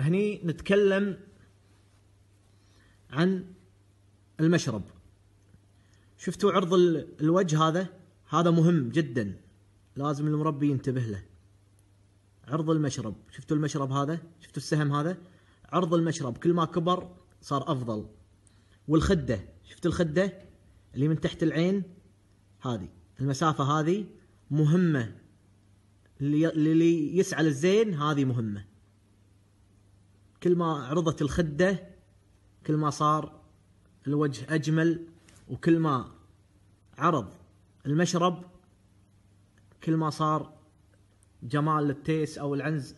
هني نتكلم عن المشرب شفتوا عرض الوجه هذا هذا مهم جدا لازم المربي ينتبه له عرض المشرب شفتوا المشرب هذا شفتوا السهم هذا عرض المشرب كل ما كبر صار افضل والخده شفتوا الخده اللي من تحت العين هذه المسافه هذه مهمه اللي يسعى للزين هذه مهمه كل ما عرضت الخده كل ما صار الوجه اجمل وكل ما عرض المشرب كل ما صار جمال التيس او العنز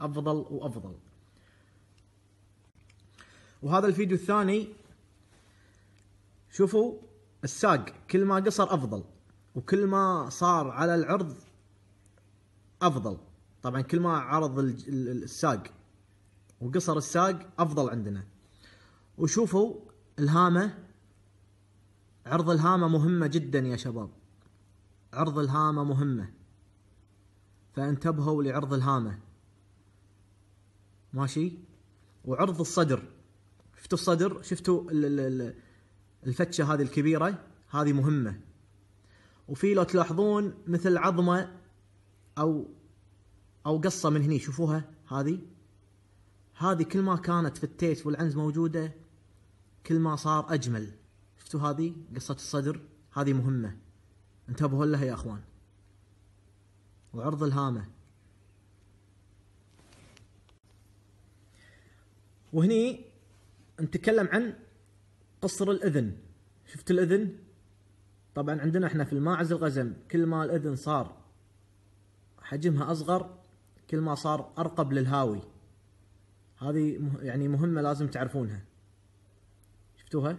افضل وافضل وهذا الفيديو الثاني شوفوا الساق كل ما قصر افضل وكل ما صار على العرض افضل طبعا كل ما عرض الساق وقصر الساق افضل عندنا وشوفوا الهامه عرض الهامه مهمه جدا يا شباب عرض الهامه مهمه فانتبهوا لعرض الهامه ماشي وعرض الصدر شفتوا الصدر شفتوا الفتشه هذه الكبيره هذه مهمه وفي لو تلاحظون مثل عظمه او او قصه من هني شوفوها هذه هذه كل ما كانت في التيت والعنز موجوده كل ما صار اجمل شفتوا هذه قصه الصدر هذه مهمه انتبهوا لها يا اخوان وعرض الهامه وهني نتكلم عن قصر الاذن شفت الاذن طبعا عندنا احنا في الماعز الغزم كل ما الاذن صار حجمها اصغر كل ما صار ارقب للهاوي هذه يعني مهمة لازم تعرفونها شفتوها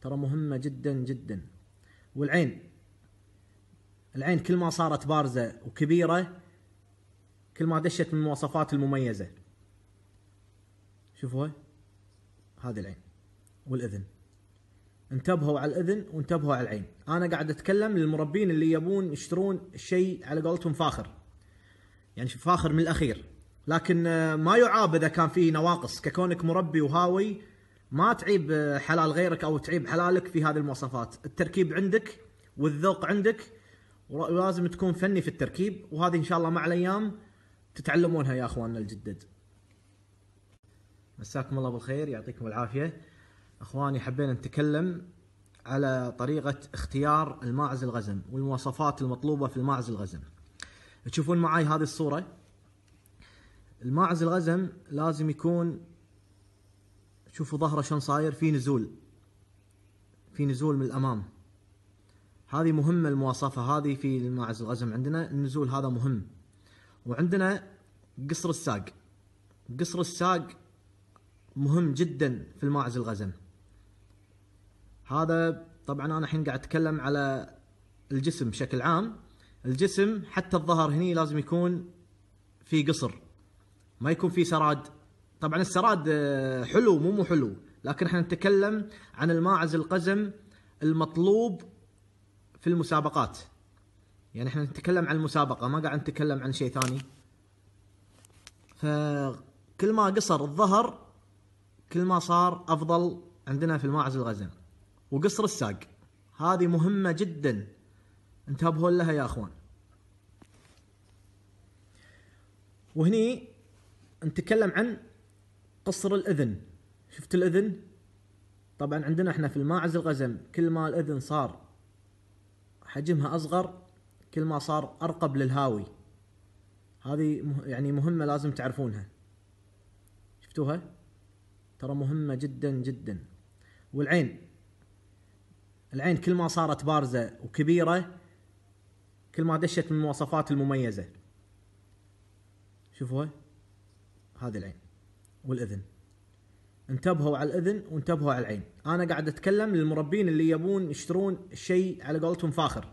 ترى مهمة جدا جدا والعين العين كل ما صارت بارزة وكبيرة كل ما دشت من المواصفات المميزة شوفوها هذه العين والأذن انتبهوا على الأذن وانتبهوا على العين أنا قاعد أتكلم للمربين اللي يبون يشترون شيء على قولتهم فاخر يعني فاخر من الأخير لكن آه، ما يعاب اذا كان فيه نواقص ككونك مربي وهاوي ما تعيب آه، حلال غيرك او تعيب حلالك في هذه المواصفات، التركيب عندك والذوق عندك ولازم تكون فني في التركيب وهذه ان شاء الله مع الايام تتعلمونها يا اخواننا الجدد. مساكم الله بالخير يعطيكم العافيه. اخواني حبينا نتكلم على طريقه اختيار الماعز الغزم والمواصفات المطلوبه في الماعز الغزم. تشوفون معي هذه الصوره الماعز الغزم لازم يكون شوفوا ظهره شلون صاير في نزول في نزول من الامام هذه مهمه المواصفه هذه في الماعز الغزم عندنا النزول هذا مهم وعندنا قصر الساق قصر الساق مهم جدا في الماعز الغزم هذا طبعا انا الحين قاعد اتكلم على الجسم بشكل عام الجسم حتى الظهر هني لازم يكون في قصر ما يكون في سراد طبعا السراد آه، حلو مو مو حلو لكن احنا نتكلم عن الماعز القزم المطلوب في المسابقات يعني احنا نتكلم عن المسابقة ما قاعد نتكلم عن شيء ثاني فكل ما قصر الظهر كل ما صار افضل عندنا في الماعز الغزم وقصر الساق هذه مهمة جدا انتبهوا لها يا اخوان وهني نتكلم عن قصر الاذن شفت الاذن طبعا عندنا احنا في الماعز الغزم كل ما الاذن صار حجمها اصغر كل ما صار ارقب للهاوي هذه يعني مهمه لازم تعرفونها شفتوها ترى مهمه جدا جدا والعين العين كل ما صارت بارزه وكبيره كل ما دشت من المواصفات المميزه شوفوها هذه العين والاذن انتبهوا على الاذن وانتبهوا على العين انا قاعد اتكلم للمربين اللي يبون يشترون شيء على قولتهم فاخر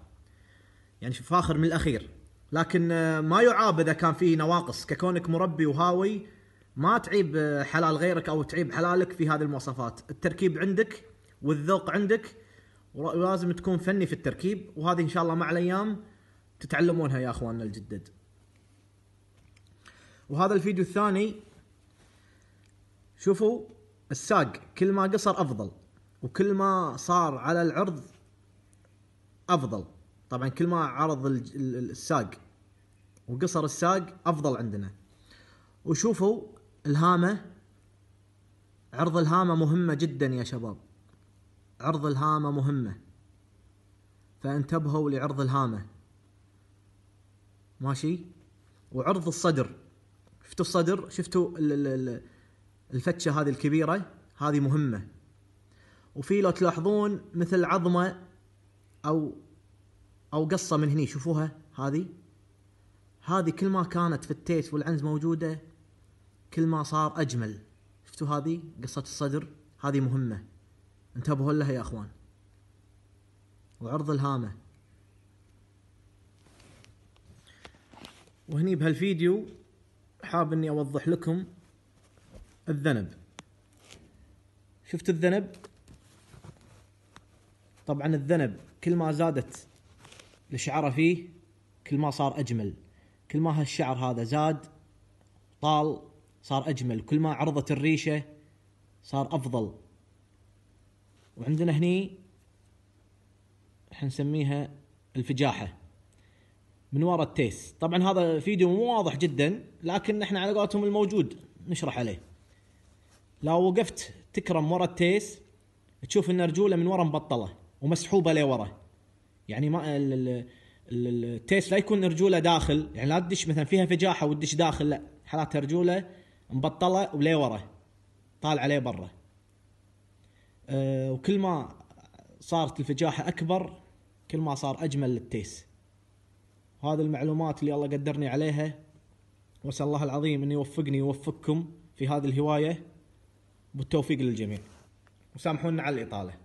يعني فاخر من الاخير لكن آه، ما يعاب اذا كان فيه نواقص ككونك مربي وهاوي ما تعيب آه، حلال غيرك او تعيب حلالك في هذه المواصفات التركيب عندك والذوق عندك ولازم تكون فني في التركيب وهذه ان شاء الله مع الايام تتعلمونها يا اخواننا الجدد وهذا الفيديو الثاني شوفوا الساق كل ما قصر افضل وكل ما صار على العرض افضل طبعا كل ما عرض الساق وقصر الساق افضل عندنا وشوفوا الهامه عرض الهامه مهمه جدا يا شباب عرض الهامه مهمه فانتبهوا لعرض الهامه ماشي وعرض الصدر شفتوا الصدر شفتوا الفتشه هذه الكبيره هذه مهمه وفي لو تلاحظون مثل عظمه او او قصه من هني شوفوها هذه هذه كل ما كانت في التيت والعنز موجوده كل ما صار اجمل شفتوا هذه قصه الصدر هذه مهمه انتبهوا لها يا اخوان وعرض الهامه وهني بهالفيديو حاب اني اوضح لكم الذنب شفت الذنب طبعا الذنب كل ما زادت الشعره فيه كل ما صار اجمل كل ما هالشعر هذا زاد طال صار اجمل كل ما عرضت الريشه صار افضل وعندنا هني احنا نسميها الفجاحه من وراء التيس طبعا هذا فيديو مو واضح جدا لكن احنا على قولتهم الموجود نشرح عليه لو وقفت تكرم ورا التيس تشوف ان رجوله من ورا مبطله ومسحوبه لورا يعني ما التيس لا يكون رجوله داخل يعني لا تدش مثلا فيها فجاحه وتدش داخل لا حالات رجوله مبطله ولي ورا طالع عليه برا أه وكل ما صارت الفجاحه اكبر كل ما صار اجمل للتيس هذه المعلومات اللي الله قدرني عليها واسال الله العظيم ان يوفقني ويوفقكم في هذه الهوايه بالتوفيق للجميع وسامحونا على الاطاله